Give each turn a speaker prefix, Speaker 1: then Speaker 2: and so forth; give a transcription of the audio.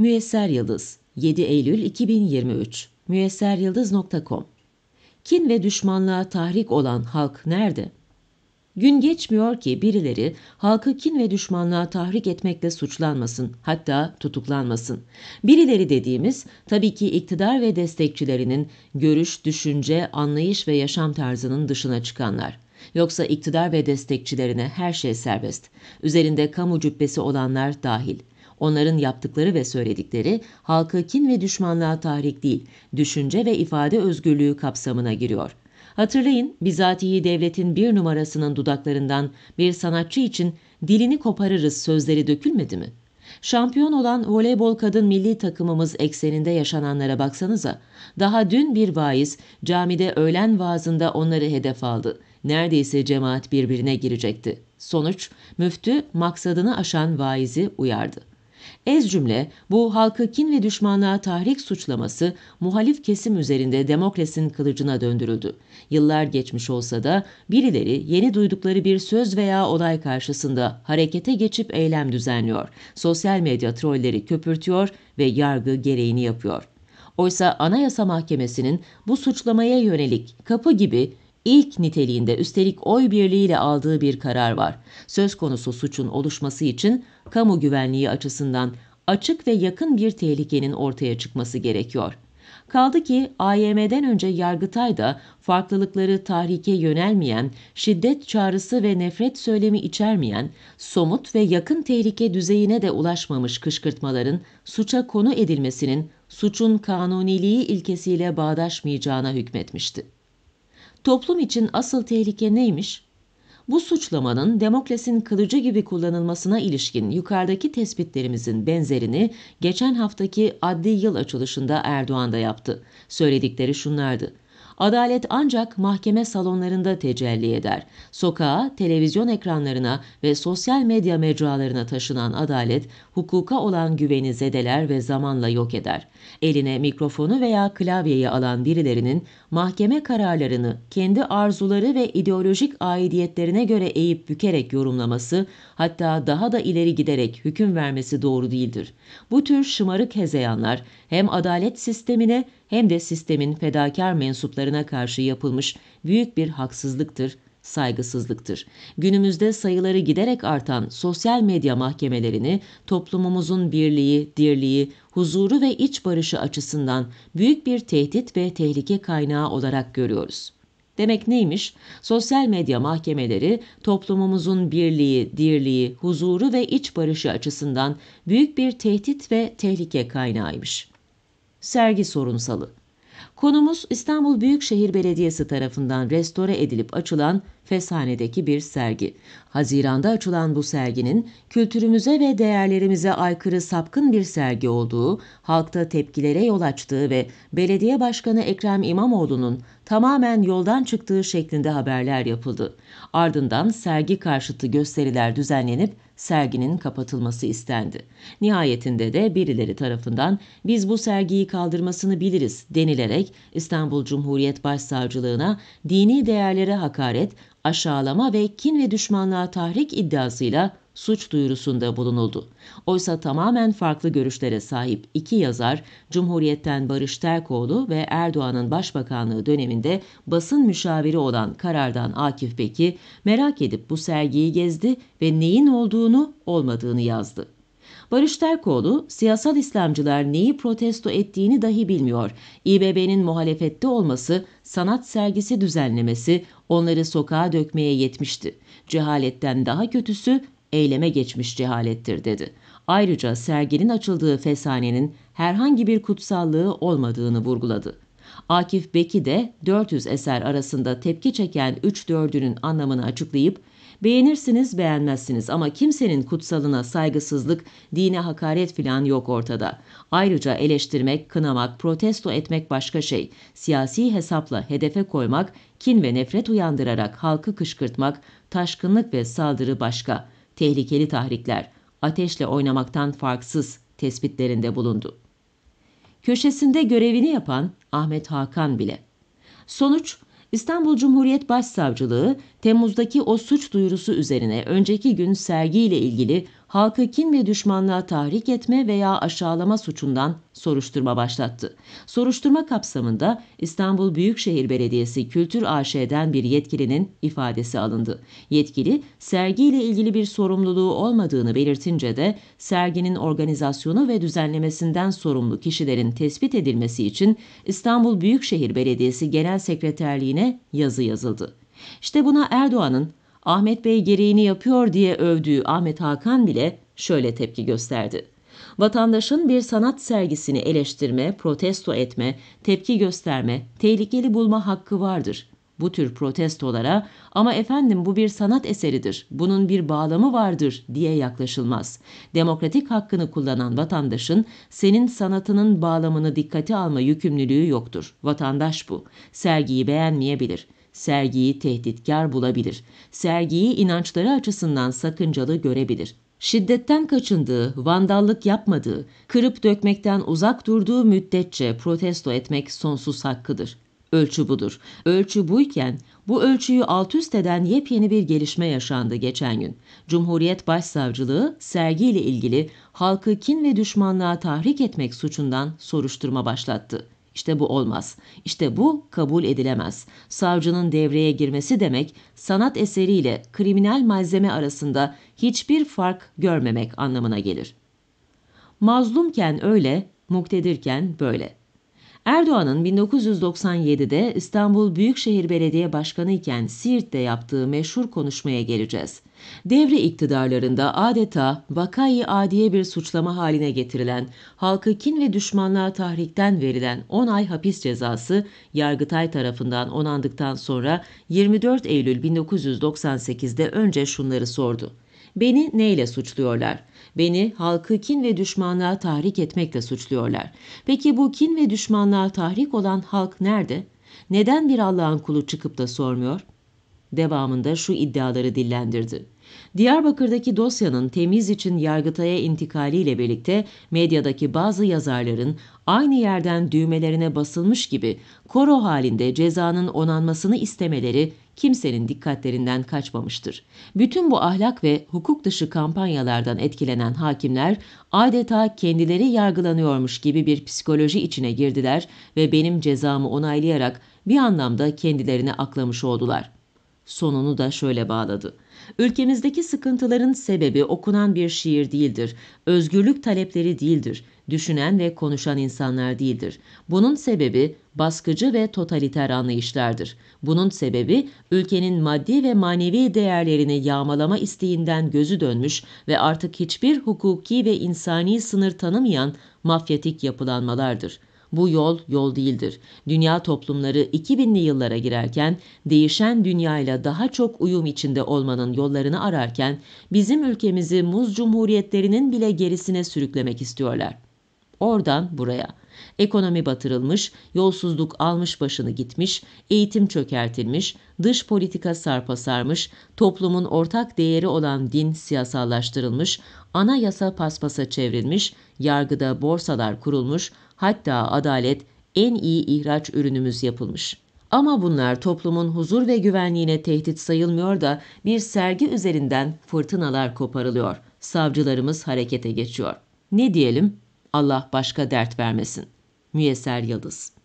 Speaker 1: Müyesser Yıldız 7 Eylül 2023 müyesseryıldız.com Kin ve düşmanlığa tahrik olan halk nerede? Gün geçmiyor ki birileri halkı kin ve düşmanlığa tahrik etmekle suçlanmasın, hatta tutuklanmasın. Birileri dediğimiz tabii ki iktidar ve destekçilerinin görüş, düşünce, anlayış ve yaşam tarzının dışına çıkanlar. Yoksa iktidar ve destekçilerine her şey serbest. Üzerinde kamu cübbesi olanlar dahil. Onların yaptıkları ve söyledikleri halkı kin ve düşmanlığa tahrik değil, düşünce ve ifade özgürlüğü kapsamına giriyor. Hatırlayın, bizatihi devletin bir numarasının dudaklarından bir sanatçı için dilini koparırız sözleri dökülmedi mi? Şampiyon olan voleybol kadın milli takımımız ekseninde yaşananlara baksanıza. Daha dün bir vaiz camide öğlen vaazında onları hedef aldı. Neredeyse cemaat birbirine girecekti. Sonuç müftü maksadını aşan vaizi uyardı. Ez cümle bu halkı kin ve düşmanlığa tahrik suçlaması muhalif kesim üzerinde demokrasinin kılıcına döndürüldü. Yıllar geçmiş olsa da birileri yeni duydukları bir söz veya olay karşısında harekete geçip eylem düzenliyor. Sosyal medya trolleri köpürtüyor ve yargı gereğini yapıyor. Oysa Anayasa Mahkemesi'nin bu suçlamaya yönelik kapı gibi İlk niteliğinde üstelik oy birliğiyle aldığı bir karar var. Söz konusu suçun oluşması için kamu güvenliği açısından açık ve yakın bir tehlikenin ortaya çıkması gerekiyor. Kaldı ki AYM'den önce Yargıtay da farklılıkları tahrike yönelmeyen, şiddet çağrısı ve nefret söylemi içermeyen, somut ve yakın tehlike düzeyine de ulaşmamış kışkırtmaların suça konu edilmesinin suçun kanuniliği ilkesiyle bağdaşmayacağına hükmetmişti toplum için asıl tehlike neymiş? Bu suçlamanın demokrasinin kılıcı gibi kullanılmasına ilişkin yukarıdaki tespitlerimizin benzerini geçen haftaki adli yıl açılışında Erdoğan da yaptı. Söyledikleri şunlardı. Adalet ancak mahkeme salonlarında tecelli eder. Sokağa, televizyon ekranlarına ve sosyal medya mecralarına taşınan adalet, hukuka olan güveni zedeler ve zamanla yok eder. Eline mikrofonu veya klavyeyi alan birilerinin mahkeme kararlarını kendi arzuları ve ideolojik aidiyetlerine göre eğip bükerek yorumlaması, hatta daha da ileri giderek hüküm vermesi doğru değildir. Bu tür şımarık hezeyanlar hem adalet sistemine hem de sistemin fedakar mensuplarına karşı yapılmış büyük bir haksızlıktır, saygısızlıktır. Günümüzde sayıları giderek artan sosyal medya mahkemelerini toplumumuzun birliği, dirliği, huzuru ve iç barışı açısından büyük bir tehdit ve tehlike kaynağı olarak görüyoruz. Demek neymiş? Sosyal medya mahkemeleri toplumumuzun birliği, dirliği, huzuru ve iç barışı açısından büyük bir tehdit ve tehlike kaynağıymış sergi sorunsalı. Konumuz İstanbul Büyükşehir Belediyesi tarafından restore edilip açılan Feshane'deki bir sergi. Haziranda açılan bu serginin kültürümüze ve değerlerimize aykırı sapkın bir sergi olduğu, halkta tepkilere yol açtığı ve belediye başkanı Ekrem İmamoğlu'nun tamamen yoldan çıktığı şeklinde haberler yapıldı. Ardından sergi karşıtı gösteriler düzenlenip serginin kapatılması istendi. Nihayetinde de birileri tarafından biz bu sergiyi kaldırmasını biliriz denilerek İstanbul Cumhuriyet Başsavcılığına dini değerlere hakaret, aşağılama ve kin ve düşmanlığa tahrik iddiasıyla suç duyurusunda bulunuldu. Oysa tamamen farklı görüşlere sahip iki yazar, Cumhuriyet'ten Barış Terkoğlu ve Erdoğan'ın başbakanlığı döneminde basın müşaviri olan karardan Akif Beki, merak edip bu sergiyi gezdi ve neyin olduğunu olmadığını yazdı. Barış Terkoğlu, siyasal İslamcılar neyi protesto ettiğini dahi bilmiyor. İBB'nin muhalefette olması, sanat sergisi düzenlemesi onları sokağa dökmeye yetmişti. Cehaletten daha kötüsü eyleme geçmiş cehalettir dedi. Ayrıca serginin açıldığı feshanenin herhangi bir kutsallığı olmadığını vurguladı. Akif Beki de 400 eser arasında tepki çeken 3 dördünün anlamını açıklayıp beğenirsiniz beğenmezsiniz ama kimsenin kutsalına saygısızlık, dine hakaret filan yok ortada. Ayrıca eleştirmek, kınamak, protesto etmek başka şey. Siyasi hesapla hedefe koymak, kin ve nefret uyandırarak halkı kışkırtmak, taşkınlık ve saldırı başka tehlikeli tahrikler, ateşle oynamaktan farksız tespitlerinde bulundu. Köşesinde görevini yapan Ahmet Hakan bile. Sonuç, İstanbul Cumhuriyet Başsavcılığı Temmuz'daki o suç duyurusu üzerine önceki gün sergiyle ilgili halkı kin ve düşmanlığa tahrik etme veya aşağılama suçundan soruşturma başlattı. Soruşturma kapsamında İstanbul Büyükşehir Belediyesi Kültür AŞ'den bir yetkilinin ifadesi alındı. Yetkili, sergiyle ilgili bir sorumluluğu olmadığını belirtince de serginin organizasyonu ve düzenlemesinden sorumlu kişilerin tespit edilmesi için İstanbul Büyükşehir Belediyesi Genel Sekreterliğine yazı yazıldı. İşte buna Erdoğan'ın Ahmet Bey gereğini yapıyor diye övdüğü Ahmet Hakan bile şöyle tepki gösterdi. Vatandaşın bir sanat sergisini eleştirme, protesto etme, tepki gösterme, tehlikeli bulma hakkı vardır. Bu tür protestolara ama efendim bu bir sanat eseridir, bunun bir bağlamı vardır diye yaklaşılmaz. Demokratik hakkını kullanan vatandaşın senin sanatının bağlamını dikkate alma yükümlülüğü yoktur. Vatandaş bu. Sergiyi beğenmeyebilir.'' sergiyi tehditkar bulabilir. Sergiyi inançları açısından sakıncalı görebilir. Şiddetten kaçındığı, vandallık yapmadığı, kırıp dökmekten uzak durduğu müddetçe protesto etmek sonsuz hakkıdır. Ölçü budur. Ölçü buyken bu ölçüyü alt üst eden yepyeni bir gelişme yaşandı geçen gün. Cumhuriyet Başsavcılığı sergiyle ilgili halkı kin ve düşmanlığa tahrik etmek suçundan soruşturma başlattı. İşte bu olmaz. İşte bu kabul edilemez. Savcının devreye girmesi demek sanat eseriyle kriminal malzeme arasında hiçbir fark görmemek anlamına gelir. Mazlumken öyle, muktedirken böyle. Erdoğan'ın 1997'de İstanbul Büyükşehir Belediye Başkanı iken Siirt'te yaptığı meşhur konuşmaya geleceğiz. Devre iktidarlarında adeta vakayı adiye bir suçlama haline getirilen, halkı kin ve düşmanlığa tahrikten verilen 10 ay hapis cezası Yargıtay tarafından onandıktan sonra 24 Eylül 1998'de önce şunları sordu. Beni neyle suçluyorlar? Beni halkı kin ve düşmanlığa tahrik etmekle suçluyorlar. Peki bu kin ve düşmanlığa tahrik olan halk nerede? Neden bir Allah'ın kulu çıkıp da sormuyor? Devamında şu iddiaları dillendirdi. Diyarbakır'daki dosyanın temiz için Yargıtay'a intikaliyle birlikte medyadaki bazı yazarların aynı yerden düğmelerine basılmış gibi koro halinde cezanın onanmasını istemeleri kimsenin dikkatlerinden kaçmamıştır. Bütün bu ahlak ve hukuk dışı kampanyalardan etkilenen hakimler adeta kendileri yargılanıyormuş gibi bir psikoloji içine girdiler ve benim cezamı onaylayarak bir anlamda kendilerini aklamış oldular. Sonunu da şöyle bağladı. Ülkemizdeki sıkıntıların sebebi okunan bir şiir değildir, özgürlük talepleri değildir, düşünen ve konuşan insanlar değildir. Bunun sebebi baskıcı ve totaliter anlayışlardır. Bunun sebebi ülkenin maddi ve manevi değerlerini yağmalama isteğinden gözü dönmüş ve artık hiçbir hukuki ve insani sınır tanımayan mafyatik yapılanmalardır.'' Bu yol yol değildir. Dünya toplumları 2000'li yıllara girerken değişen dünyayla daha çok uyum içinde olmanın yollarını ararken bizim ülkemizi muz cumhuriyetlerinin bile gerisine sürüklemek istiyorlar. Oradan buraya. Ekonomi batırılmış, yolsuzluk almış başını gitmiş, eğitim çökertilmiş, dış politika sarpa sarmış, toplumun ortak değeri olan din siyasallaştırılmış, anayasa yasa paspasa çevrilmiş, yargıda borsalar kurulmuş, Hatta adalet en iyi ihraç ürünümüz yapılmış. Ama bunlar toplumun huzur ve güvenliğine tehdit sayılmıyor da bir sergi üzerinden fırtınalar koparılıyor. Savcılarımız harekete geçiyor. Ne diyelim? Allah başka dert vermesin. Müyesser Yıldız